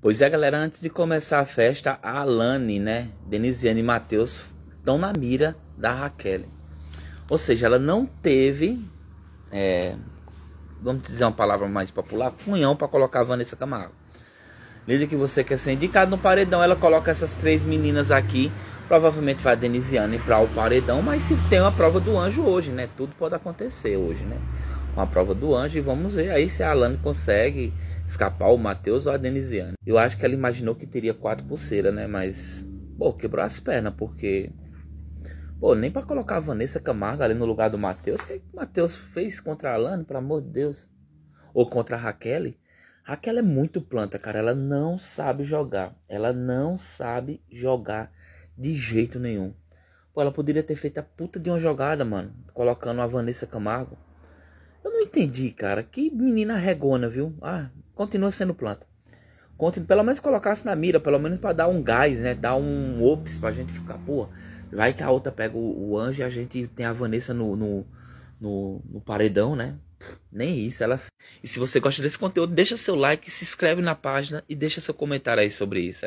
Pois é, galera, antes de começar a festa, a Alane, né, Denisiane e Matheus estão na mira da Raquel. Ou seja, ela não teve, é, vamos dizer uma palavra mais popular, punhão para colocar a Vanessa Camargo. Líder que você quer ser indicado no paredão, ela coloca essas três meninas aqui Provavelmente vai a Denisiane para o paredão, mas se tem uma prova do anjo hoje, né? Tudo pode acontecer hoje, né? Uma prova do anjo e vamos ver aí se a Alane consegue escapar o Matheus ou a Denisiane. Eu acho que ela imaginou que teria quatro pulseiras, né? Mas, pô, quebrou as pernas, porque. Pô, nem para colocar a Vanessa Camargo ali no lugar do Matheus. O que, é que o Matheus fez contra a Alane, pelo amor de Deus? Ou contra a Raquel? Raquel é muito planta, cara. Ela não sabe jogar. Ela não sabe jogar de jeito nenhum. Pô, ela poderia ter feito a puta de uma jogada, mano. Colocando a Vanessa Camargo. Eu não entendi, cara. Que menina regona, viu? Ah, continua sendo planta. pelo menos colocasse na mira, pelo menos para dar um gás, né? Dar um ops pra gente ficar, pô. Vai que a outra pega o, o anjo e a gente tem a Vanessa no, no, no, no paredão, né? Nem isso, ela. E se você gosta desse conteúdo, deixa seu like, se inscreve na página e deixa seu comentário aí sobre isso.